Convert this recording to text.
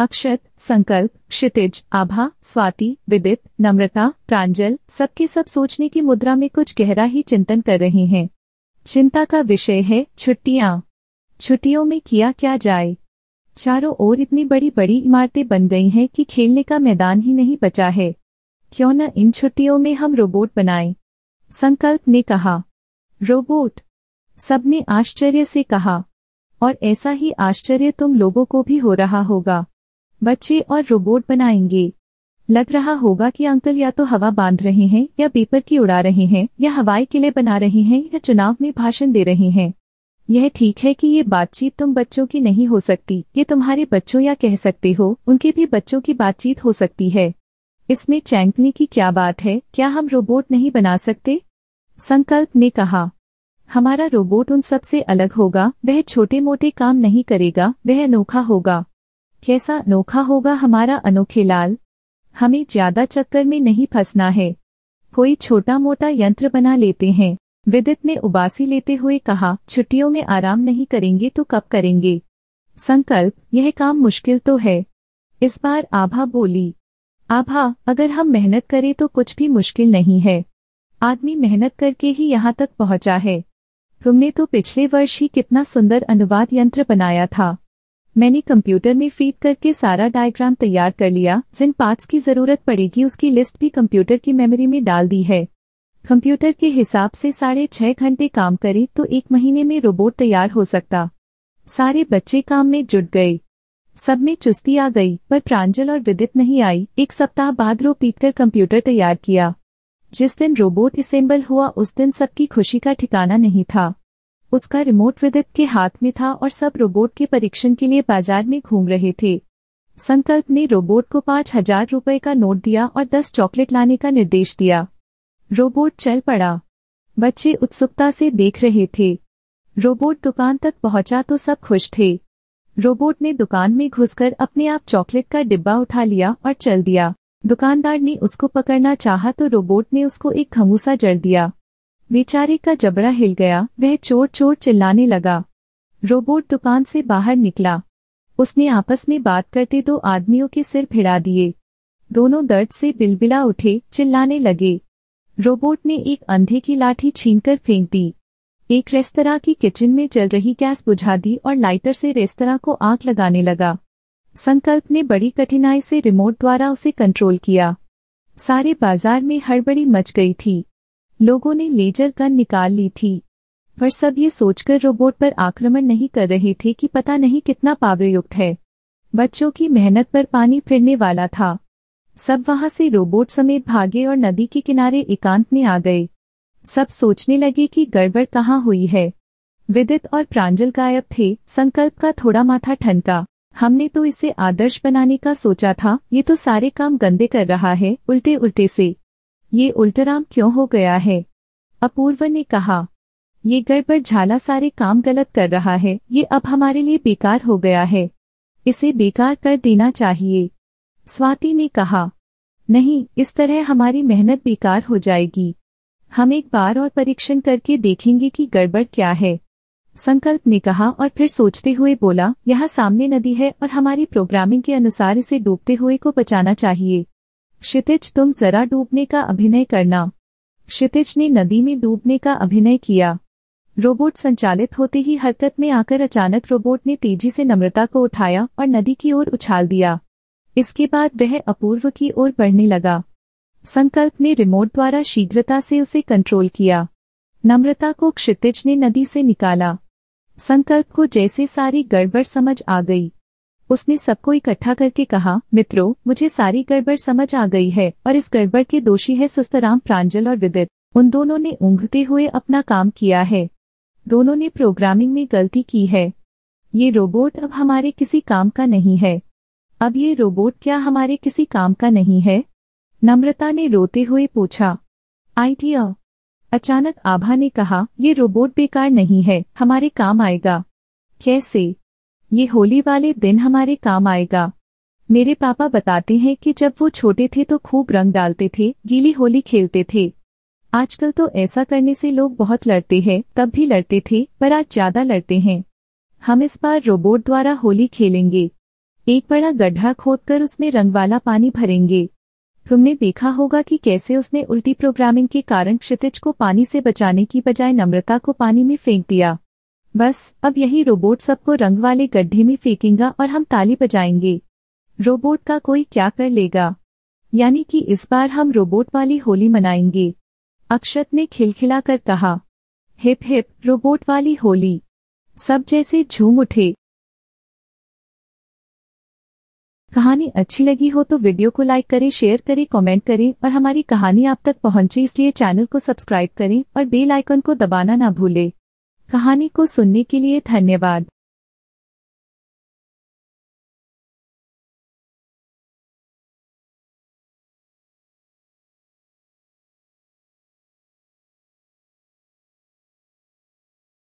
अक्षत संकल्प क्षितिज आभा स्वाति विदित नम्रता प्रांजल सबके सब सोचने की मुद्रा में कुछ गहरा ही चिंतन कर रहे हैं चिंता का विषय है छुट्टियां छुट्टियों में किया क्या जाए चारों ओर इतनी बड़ी बड़ी इमारतें बन गई हैं कि खेलने का मैदान ही नहीं बचा है क्यों न इन छुट्टियों में हम रोबोट बनाएं? संकल्प ने कहा रोबोट सबने आश्चर्य से कहा और ऐसा ही आश्चर्य तुम लोगों को भी हो रहा होगा बच्चे और रोबोट बनाएंगे लग रहा होगा कि अंकल या तो हवा बांध रहे हैं या पेपर की उड़ा रहे हैं या हवाई किले बना रहे हैं या चुनाव में भाषण दे रहे हैं यह ठीक है कि ये बातचीत तुम बच्चों की नहीं हो सकती ये तुम्हारे बच्चों या कह सकते हो उनके भी बच्चों की बातचीत हो सकती है इसमें चैंकने की क्या बात है क्या हम रोबोट नहीं बना सकते संकल्प ने कहा हमारा रोबोट उन सबसे अलग होगा वह छोटे मोटे काम नहीं करेगा वह अनोखा होगा कैसा अनोखा होगा हमारा अनोखे लाल हमें ज्यादा चक्कर में नहीं फंसना है कोई छोटा मोटा यंत्र बना लेते हैं विदित ने उबासी लेते हुए कहा छुट्टियों में आराम नहीं करेंगे तो कब करेंगे संकल्प यह काम मुश्किल तो है इस बार आभा बोली आभा अगर हम मेहनत करें तो कुछ भी मुश्किल नहीं है आदमी मेहनत करके ही यहाँ तक पहुँचा है तुमने तो पिछले वर्ष ही कितना सुंदर अनुवाद यंत्र बनाया था मैंने कंप्यूटर में फीड करके सारा डायग्राम तैयार कर लिया जिन पार्ट्स की जरूरत पड़ेगी उसकी लिस्ट भी कंप्यूटर की मेमोरी में डाल दी है कंप्यूटर के हिसाब से साढ़े छह घंटे काम करे तो एक महीने में रोबोट तैयार हो सकता सारे बच्चे काम में जुट गए सब में चुस्ती आ गई पर प्रांजल और विदित नहीं आई एक सप्ताह बाद रो पीट कर कंप्यूटर तैयार किया जिस दिन रोबोट असेंबल हुआ उस दिन सबकी खुशी का ठिकाना नहीं था उसका रिमोट विदित के हाथ में था और सब रोबोट के परीक्षण के लिए बाजार में घूम रहे थे संकल्प ने रोबोट को पाँच हजार रुपये का नोट दिया और दस चॉकलेट लाने का निर्देश दिया रोबोट चल पड़ा बच्चे उत्सुकता से देख रहे थे रोबोट दुकान तक पहुंचा तो सब खुश थे रोबोट ने दुकान में घुसकर अपने आप चॉकलेट का डिब्बा उठा लिया और चल दिया दुकानदार ने उसको पकड़ना चाहा तो रोबोट ने उसको एक घमूसा जड़ दिया बेचारे का जबड़ा हिल गया वह चोर चोर चिल्लाने लगा रोबोट दुकान से बाहर निकला उसने आपस में बात करते दो आदमियों के सिर भिड़ा दिए दोनों दर्द से बिलबिला उठे चिल्लाने लगे रोबोट ने एक अंधे की लाठी छीनकर फेंक दी एक रेस्तरा की किचन में चल रही गैस बुझा दी और लाइटर से रेस्तरा को आग लगाने लगा संकल्प ने बड़ी कठिनाई से रिमोट द्वारा उसे कंट्रोल किया सारे बाजार में हड़बड़ी मच गई थी लोगों ने लेजर गन निकाल ली थी पर सब ये सोचकर रोबोट पर आक्रमण नहीं कर रहे थे कि पता नहीं कितना पावरयुक्त है बच्चों की मेहनत पर पानी फिरने वाला था सब वहां से रोबोट समेत भागे और नदी के किनारे एकांत में आ गए सब सोचने लगे कि गड़बड़ कहाँ हुई है विदित और प्रांजल गायब थे संकल्प का थोड़ा माथा ठनका हमने तो इसे आदर्श बनाने का सोचा था ये तो सारे काम गंदे कर रहा है उल्टे उल्टे से ये उल्टराम क्यों हो गया है अपूर्व ने कहा ये गड़बड़ झाला सारे काम गलत कर रहा है ये अब हमारे लिए बेकार हो गया है इसे बेकार कर देना चाहिए स्वाति ने कहा नहीं इस तरह हमारी मेहनत बेकार हो जाएगी हम एक बार और परीक्षण करके देखेंगे कि गड़बड़ क्या है संकल्प ने कहा और फिर सोचते हुए बोला यहाँ सामने नदी है और हमारी प्रोग्रामिंग के अनुसार इसे डूबते हुए को बचाना चाहिए क्षितिज तुम जरा डूबने का अभिनय करना क्षितिज ने नदी में डूबने का अभिनय किया रोबोट संचालित होते ही हरकत में आकर अचानक रोबोट ने तेजी से नम्रता को उठाया और नदी की ओर उछाल दिया इसके बाद वह अपूर्व की ओर बढ़ने लगा संकल्प ने रिमोट द्वारा शीघ्रता से उसे कंट्रोल किया नम्रता को क्षितिज ने नदी से निकाला संकल्प को जैसे सारी गड़बड़ समझ आ गई उसने सबको इकट्ठा करके कहा मित्रों मुझे सारी गड़बड़ समझ आ गई है और इस गड़बड़ के दोषी है सुस्तराम प्रांजल और विदित उन दोनों ने ऊँघते हुए अपना काम किया है दोनों ने प्रोग्रामिंग में गलती की है ये रोबोट अब हमारे किसी काम का नहीं है अब ये रोबोट क्या हमारे किसी काम का नहीं है नम्रता ने रोते हुए पूछा आइडिया अचानक आभा ने कहा ये रोबोट बेकार नहीं है हमारे काम आएगा कैसे ये होली वाले दिन हमारे काम आएगा मेरे पापा बताते हैं कि जब वो छोटे थे तो खूब रंग डालते थे गीली होली खेलते थे आजकल तो ऐसा करने से लोग बहुत लड़ते हैं तब भी लड़ते थे पर आज ज्यादा लड़ते हैं हम इस बार रोबोट द्वारा होली खेलेंगे एक बड़ा गड्ढा खोदकर उसमें रंग वाला पानी भरेंगे तुमने देखा होगा कि कैसे उसने उल्टी प्रोग्रामिंग के कारण क्षितिज को पानी से बचाने की बजाय नम्रता को पानी में फेंक दिया बस अब यही रोबोट सबको रंग वाले गड्ढे में फेंकेगा और हम ताली बजाएंगे रोबोट का कोई क्या कर लेगा यानी कि इस बार हम रोबोट वाली होली मनाएंगे अक्षत ने खिलखिला कर कहा हिप हिप रोबोट वाली होली सब जैसे झूम उठे कहानी अच्छी लगी हो तो वीडियो को लाइक करें शेयर करें कमेंट करें और हमारी कहानी आप तक पहुंचे इसलिए चैनल को सब्सक्राइब करें और बेल आइकन को दबाना ना भूलें कहानी को सुनने के लिए धन्यवाद